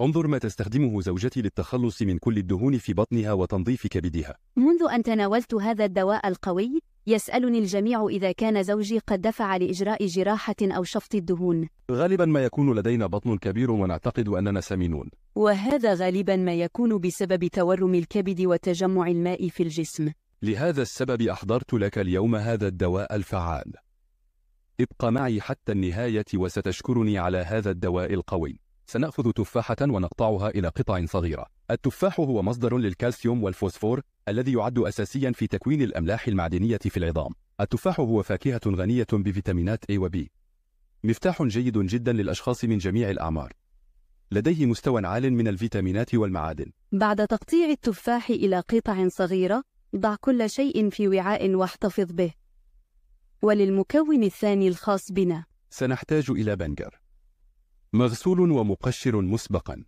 انظر ما تستخدمه زوجتي للتخلص من كل الدهون في بطنها وتنظيف كبدها منذ أن تناولت هذا الدواء القوي يسألني الجميع إذا كان زوجي قد دفع لإجراء جراحة أو شفط الدهون غالبا ما يكون لدينا بطن كبير ونعتقد أننا سمينون وهذا غالبا ما يكون بسبب تورم الكبد وتجمع الماء في الجسم لهذا السبب أحضرت لك اليوم هذا الدواء الفعال ابق معي حتى النهاية وستشكرني على هذا الدواء القوي سنأخذ تفاحة ونقطعها إلى قطع صغيرة. التفاح هو مصدر للكالسيوم والفوسفور الذي يعد أساسيا في تكوين الأملاح المعدنية في العظام. التفاح هو فاكهة غنية بفيتامينات A و B. مفتاح جيد جدا للأشخاص من جميع الأعمار. لديه مستوى عال من الفيتامينات والمعادن. بعد تقطيع التفاح إلى قطع صغيرة، ضع كل شيء في وعاء واحتفظ به. وللمكون الثاني الخاص بنا. سنحتاج إلى بنجر. مغسول ومقشر مسبقا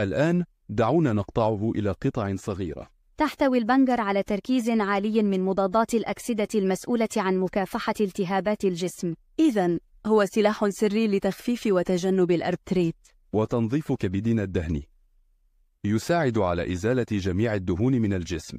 الآن دعونا نقطعه إلى قطع صغيرة تحتوي البنجر على تركيز عالي من مضادات الأكسدة المسؤولة عن مكافحة التهابات الجسم إذا هو سلاح سري لتخفيف وتجنب الأربتريت وتنظيف كبدنا الدهني يساعد على إزالة جميع الدهون من الجسم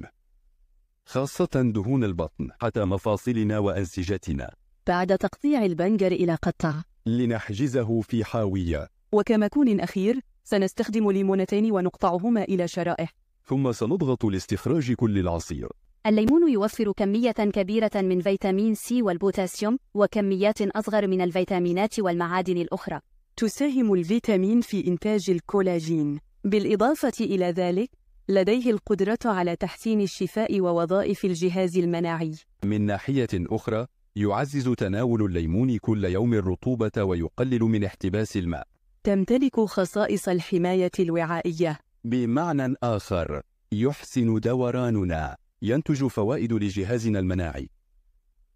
خاصة دهون البطن حتى مفاصلنا وأنسجتنا بعد تقطيع البنجر إلى قطع لنحجزه في حاوية وكمكون أخير سنستخدم ليمونتين ونقطعهما إلى شرائح ثم سنضغط لاستخراج كل العصير الليمون يوفر كمية كبيرة من فيتامين سي والبوتاسيوم وكميات أصغر من الفيتامينات والمعادن الأخرى تساهم الفيتامين في إنتاج الكولاجين بالإضافة إلى ذلك لديه القدرة على تحسين الشفاء ووظائف الجهاز المناعي من ناحية أخرى يعزز تناول الليمون كل يوم الرطوبة ويقلل من احتباس الماء تمتلك خصائص الحماية الوعائية بمعنى آخر يحسن دوراننا ينتج فوائد لجهازنا المناعي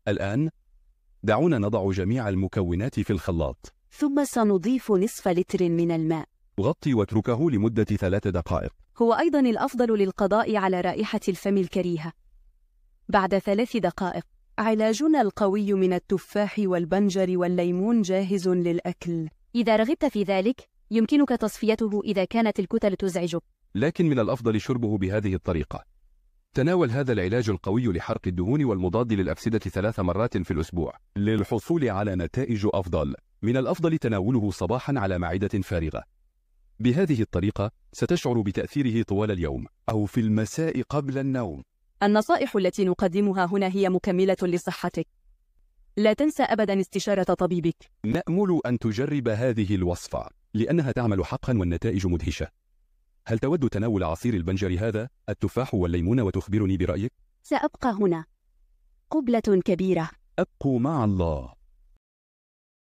الآن دعونا نضع جميع المكونات في الخلاط ثم سنضيف نصف لتر من الماء غطي واتركه لمدة ثلاث دقائق هو أيضا الأفضل للقضاء على رائحة الفم الكريهة بعد ثلاث دقائق علاجنا القوي من التفاح والبنجر والليمون جاهز للأكل. إذا رغبت في ذلك، يمكنك تصفيته إذا كانت الكتل تزعجك. لكن من الأفضل شربه بهذه الطريقة. تناول هذا العلاج القوي لحرق الدهون والمضاد للأفسدة ثلاث مرات في الأسبوع. للحصول على نتائج أفضل، من الأفضل تناوله صباحا على معدة فارغة. بهذه الطريقة ستشعر بتأثيره طوال اليوم أو في المساء قبل النوم. النصائح التي نقدمها هنا هي مكملة لصحتك. لا تنسى أبدا استشارة طبيبك. نأمل أن تجرب هذه الوصفة لأنها تعمل حقا والنتائج مدهشة. هل تود تناول عصير البنجر هذا، التفاح والليمون وتخبرني برأيك؟ سأبقى هنا. قبلة كبيرة. أبقوا مع الله.